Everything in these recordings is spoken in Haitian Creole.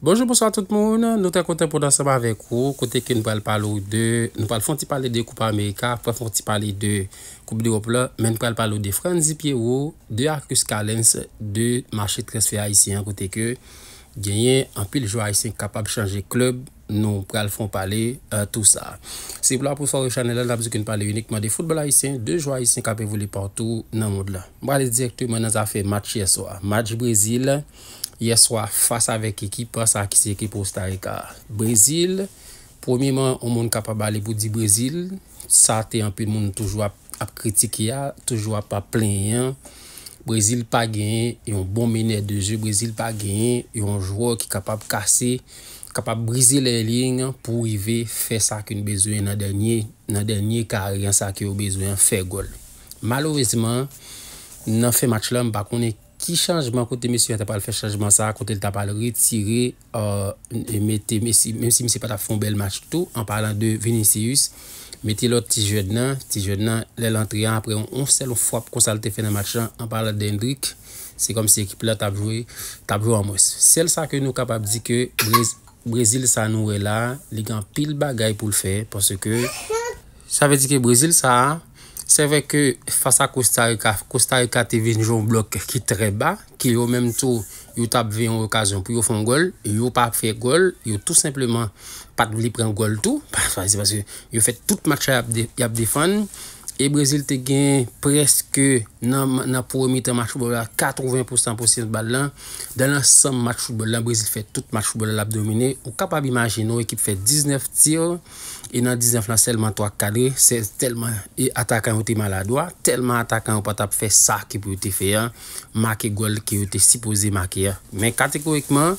Bonjou pou swa tout moun, nou te konten pou dan seman vek ou, kote ke nou pral palou de, nou pral fon ti pale de Koupe Amerika, pou pral fon ti pale de Koupe d'Europe la, men pral palou de Franzi Pierrot, de Arcus Callens, de Machete Cresfe Aisyen, kote ke genyen an pil jwa Aisyen kapab chanje klub, nou pral fon pale euh, tout sa. Se pou la pou swa rechane la, la bezou ki nou pale unikman de foutebol Aisyen, de jwa Aisyen kapab e voulé poutou nan moud la. Mwa le direktor mwen an zafè match yeswa, match Brésil. ye swa fasa vek ekipa sa ki se ekipo starika. Brezil, pwemiman, ou moun kapab ale pou di Brezil, sa te anpil moun toujwa ap kritik ya, toujwa ap ap plen yon. Brezil pa gen, yon bon menet de je, Brezil pa gen, yon jwo ki kapab kase, kapab brezil le ling pou yve fe sak yon bezoyan nan denye, nan denye kar yon sak yon bezoyan fe gol. Malouezman, nan fe match lèm bakounen Ki chanjman kote mesye an tapal fè chanjman sa, kote l tapal retire, euh, mette mesye, mesye mesye pata fon bel match tout, an palan de Vinicius, mette l or ti jwèd nan, ti jwèd nan, lè l antriyan, apre on fsel, on fwa pou konsalte fè nan matchan, an palan dendrik, se kom se ekip la tapjwe, tapjwe an mwes. Sel sa ke nou kapap di ke, Brazil sa nou wè la, li gan pil bagay pou l fè, pwosè ke, sa ve di ke Brazil sa a, Se ve ke fasa Kosta Eka, Kosta Eka te venjon blok ki tre ba, ki yo menm tou yo tab venyon wakasyon pou yo fon gol, yo pa fe gol, yo tout simpleman pat li pren gol tou, yo fet tout matcha yap defen, E Brezil te gen preske nan promi te machoubola 80% posyen bat lan. Dan nan som machoubola, brezil fe tout machoubola l'abdomine. Ou kapab imajin nou ekip fe 19 tir. E nan 19 lan selman 3 kadre. Se telman atakan ou te maladwa. Telman atakan ou patap fe sa ki pou ou te fe ya. Maki gol ki ou te sipoze maki ya. Men kategorikman,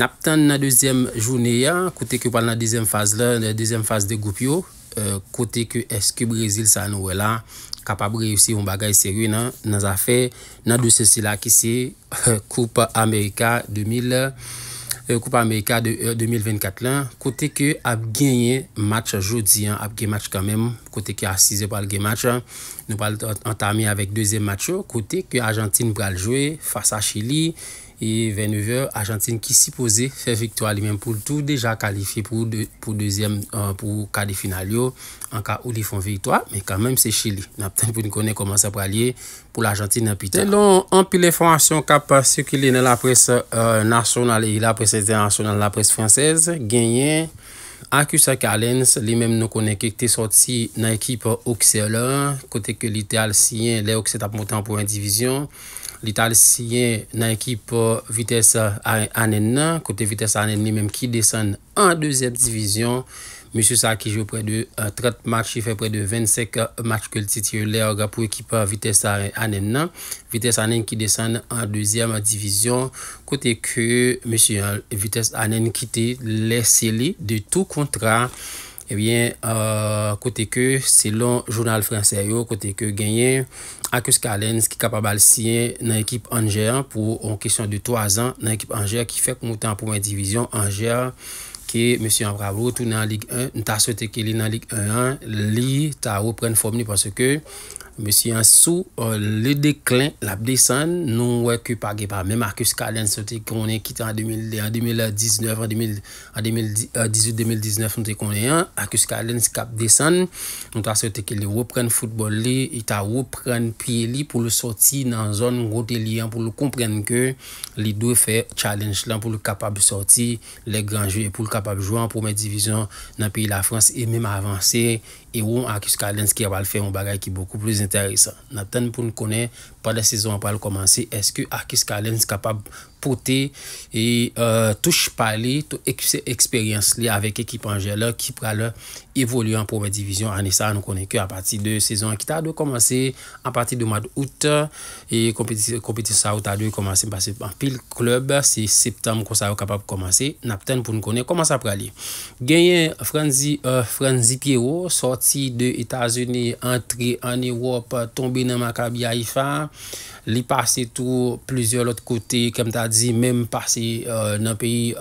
nap tan nan dezyem jouni ya. Kote ki ou pan nan dezyem faz la, dezyem faz de goup yo. Euh, kote ke eske Brezil sa nou wè la Kapab reyousi yon bagay seri nan Nan zafè Nan de sese la ki se Koupe Amerika Koupe Amerika 2024 lan Kote ke ap genye Match joudi Kote ke asize pal gen match Nou pal antami avèk 2è match Kote ke Argentine pral jwe Fasa Chili E 29è, Argentine ki si pose fè victoire li men pou tou deja kalifi pou kade euh, final yo an ka ou li fon victoire. Men kan menm se chili, nan ptèl pou nou konen koman sa pralye pou l'Argentine nan pita. Tè lon, an pi lè fon asyon ka pasyok li nan la pres euh, nasyonal e la pres eté nasyonal nan la pres fransèze. Genyen, akusak alens, li menm nou konen ke te soti nan ekip Oxel 1, kote ke l'Ital siyen lè Oxel tap motan pou indivizyon. Li tal siye nan ekipo euh, vites anen nan, kote vites anen ni menm ki desen an deuxième divizyon. Moussou sa ki jou pre de 30 match, ki fe pre de 25 match ke l titi ou le ou gra pou ekipo vites anen nan. Vites anen ki desen an deuxième divizyon, kote ki moussou sa ki jou pre de 30 match, ki fe pre de 25 match ke l titi ou le ou gra pou ekipo vites anen nan. Ebyen, euh, kote ke, se lon jounal franse yo, kote ke, genyen Akus Kalens ki kapabal siyen nan ekip Angea pou an kesyon de 3 an nan ekip Angea ki fek moutan pou mwen divizyon Angea ki M. Mbravo tou nan lig 1, nita sote ke li nan lig 1, li ta ou pren fomni panse ke... Monsi Yansou, euh, le deklin, lap desan, nou wè kè pa ge pa. Mèm Akus Kalen se te konen kitan an 2019, an 2018-2019 se te konen an. Akus Kalen se kap desan, nou ta se te ke le wè pren foutbol li, ita wè pren piye li pou le soti nan zon ngote li an pou le komprenn ke li dwe fè challenge lan pou le kapab soti le granje pou le kapab jwan pou mè divizyon nan piye la Frans e mèm avansè. et où Marcus Kalinski va faire un bagage qui est beaucoup plus intéressant. Nathan pour nous connaître pa la sezon apal komanse, eske akis kalen nis kapab pote e euh, touche pali tou eksperyans li avèk ekip anjè la ki pral evolu anpou mè divizyon. Anè sa nou konè kè a pati de sezon ki ta dwe komanse a pati de mèd out e kompetisyon sa ou ta dwe komanse pil klub, se septem kon sa ou kapab komanse, napten pou nou konè komanse apal li. Genyen Franzi euh, Piero soti de Etazenè, entri an Ewop, tombe nan Makabi Haifa li pase tou plezyol ot kote, kem ta di mem pase nan peyi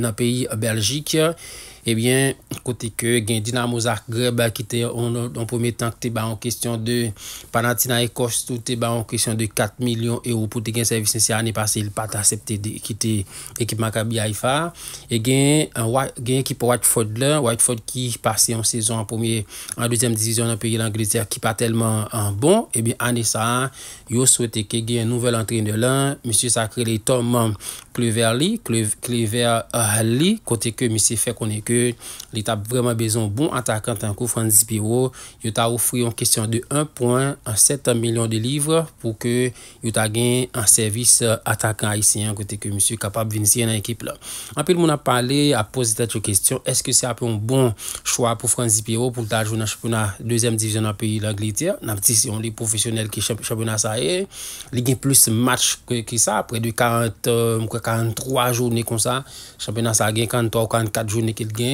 nan peyi beljik Ebyen, kote ke gen dinan mozak grebe ki te on don pome tanke te ba an kestyon de, panantina e kos te ba an kestyon de 4 milyon e ou pote gen servis nese ane pase il pata septe de ki te ekipman ka bi a ifa. E gen euh, gen ki po wak fote lan, wak fote ki pase yon sezon an pome an dezem dizyon an peye langlitea ki pa telman an euh, bon, ebyen eh ane sa yo souwete ke gen nouvel antrene lan msye sakre le tom man klever li, klever li, kote ke msye fe konen ke li ta vreman bezon bon atakan tankou Franzi Piro yo ta oufri yon kesyon de 1 poin an 7 milyon de livre pou ke yo ta gen an servis atakan a isi an kote ke msye kapab vinzi yon ekip la. Anpil moun ap pale ap pozite chou kesyon, eske se ap yon bon chou ap pou Franzi Piro pou ta jou nan choupou nan 2e divizyon nan peyi la glitia nan ti si yon li profesyonel ki choupou nan sa e, li gen plus match ki sa, apre de 40 mkwa 43 jouni kon sa choupou nan sa gen, kan 34 jouni ki gen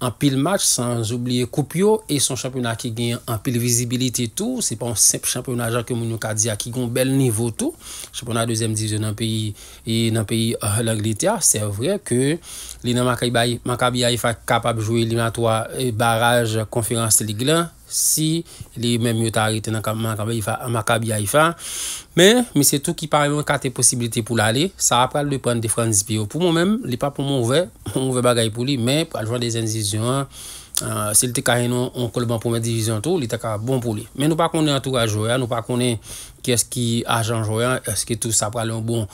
an pil match san oubliye Kupyo e son championnat ki gen an pil visibilite tou, se pa an sep championnat jak ke mounou Kadia ki gon bel nivou tou championnat 2e divizyon nan peyi e nan peyi Hulag Litia se vre ke lina maka biya ifa kapab jouye baraj konferans li glan Si li men myotari tena kamakab ya ifa Men, mi se tou ki paremen kate posibilite pou la li Sa apal le pon de franzi biyo Pou mwen men, li pa pou mwen ouve bagay pou li Men, pou aljouan de zenzizyon an Euh, se li te karenon an kol ban pou men divizyon tou, li te ka bon pou li. Men nou pa konen an tou a jwoyan, nou pa konen ke eski ajan jwoyan, eski tou sa pral yon bon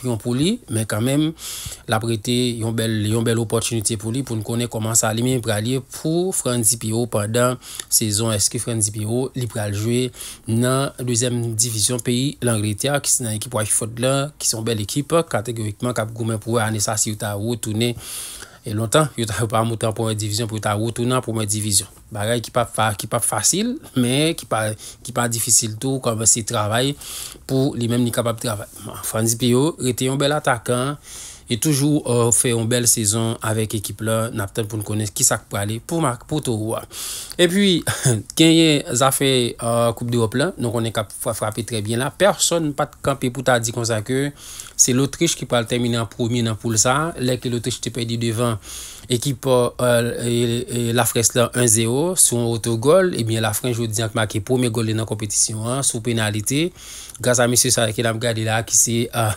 piyon pou li. Men kanmen la prete yon bel oppotchini ti pou li pou nou konen koman sa li men pralye pou Fran Di Pio pandan sezon eski Fran Di Pio li pral jwe nan 2e divizyon peyi l'Angleterre ki se nan ekip waj fote la, ki se nan ekip waj fote la, ki se nan ekip waj fote la, ki se nan ekip waj fote la, E lontan, yo ta rou pa moutan pou mwen divizyon, pou yo ta rou tounan pou mwen divizyon. Bagay ki pa fasil, men ki pa difisil tou kon ve se travay pou li men ni kapap travay. Fransi Piyo, rete yon bel atakan. e toujou fè yon bel sezon avek ekip la, nap ten pou n konen ki sak pou ale pou mak, pou tou wak e pi, kenye zafè koup de hop la, nou konen kap pou frapi trebyen la, person pat kampe pou ta di kon zake, se l'Autriche ki pal temine an promi nan pou lsa leke l'Autriche te pe di devan ekip la frest la 1-0, sou an oto gol e bi la frenjou diyan ki mak e pome gol nan kompetisyon an, sou penalite gaz a misye sa eke nam gade la ki se a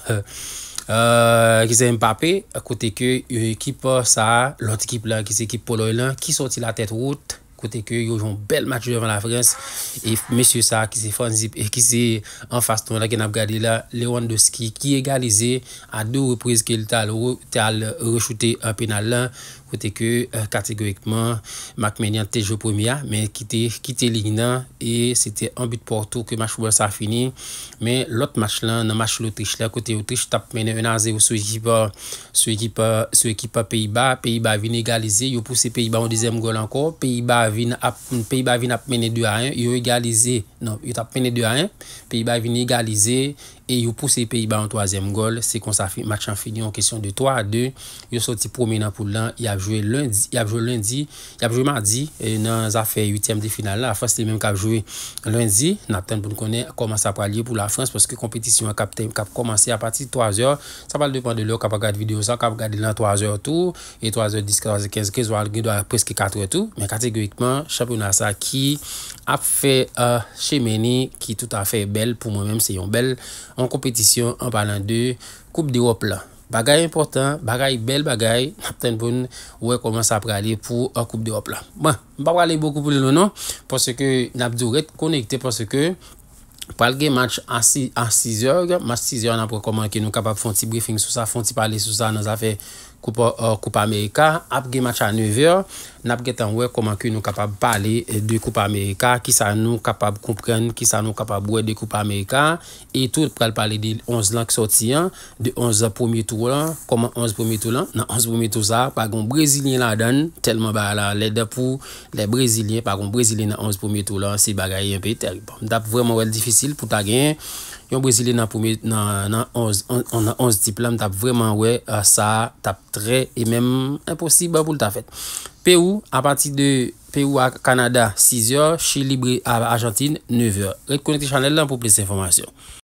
Ki se mpape, kote ke yon ekip sa, lant ekip la, ki se ekip poloy lan, ki soti la tet route, kote ke yon joun bel matjou devan la Frans, e mesye sa ki se fonzip, e ki se anfaston la genap gade la, lewande de ski, ki egalize a dou reprise ke l tal rechoute apenal lan. Kote ke, euh, kategorikman, Makmenyan te jo pwemya, men ki te lignan, e sete an bit pwortou ke mach wè sa fini. Men lot mach lan, nan mach loutrish la, kote loutrish tap menen en aze ou sou ekipa, sou ekipa peyi ba, peyi ba vin egalize, yo pou se peyi ba ou dizem gol anko, peyi ba vin ap menen 2-1, yo egalize, non, yo tap menen 2-1, peyi ba vin egalize, E yo pouse peyi ba an toazem gol. Se kon sa match an fini an kesyon de 3-2. Yo soti promenan pou lan. Y ap jwe lundi. Y ap jwe mardi. E nan zafè 8e de final nan. A fwans te menm kap jwe lundi. Naten pou nou konen. Koman sa pralye pou la frans. Pwans ke kompetisyon kap tem. Kap komanse ap pati 3 yo. Sa pal depan de lò. Kap akade video san. Kap akade lan 3 yo tou. E 3 yo 10, 14, 15, 15. Gyo dwa preske 4 yo tou. Men kategorikman. Champion Nassar ki ap fwe chemene. Ki tout a fwe bel pou mwen mwen an kompetisyon an palan de koup euh, bon, non? de wop la. Bagay important, bagay bel bagay, nap tenpoun wè koman sa pralye pou an koup de wop la. Mwen, mba pralye boku pou lounon, pwosè ke nap djou ret konekte, pwosè ke palge match an 6 or, match 6 or nan prekoman ke nou kapap fwanti briefing sou sa, fwanti pale sou sa nan zafè, Koupa euh, Amerika, ap gen match aneve, nap gen tanwe koman ki nou kapab pale de Koupa Amerika, ki sa nou kapab kompren, ki sa nou kapab wè de Koupa Amerika, etou pral pale de 11 lank soti an, de 11 pwomye tou lan, koman 11 pwomye tou lan, nan 11 pwomye tou sa, pagon Brezilyen la dan, telman ba la leda pou, le Brezilyen, pagon Brezilyen nan 11 pwomye tou lan, se bagay yon pe terib. Dap vwèm wèl difisil pou ta gen, Yon Brezile nan 11 diplom tap vreman we, sa tap tre, e menm imposible pou lta fet. Pe ou, a pati de, pe ou a Kanada, 6 yo, che Libre a Argentine, 9 yo. Rekonjekte chanel lan pou ples informasyon.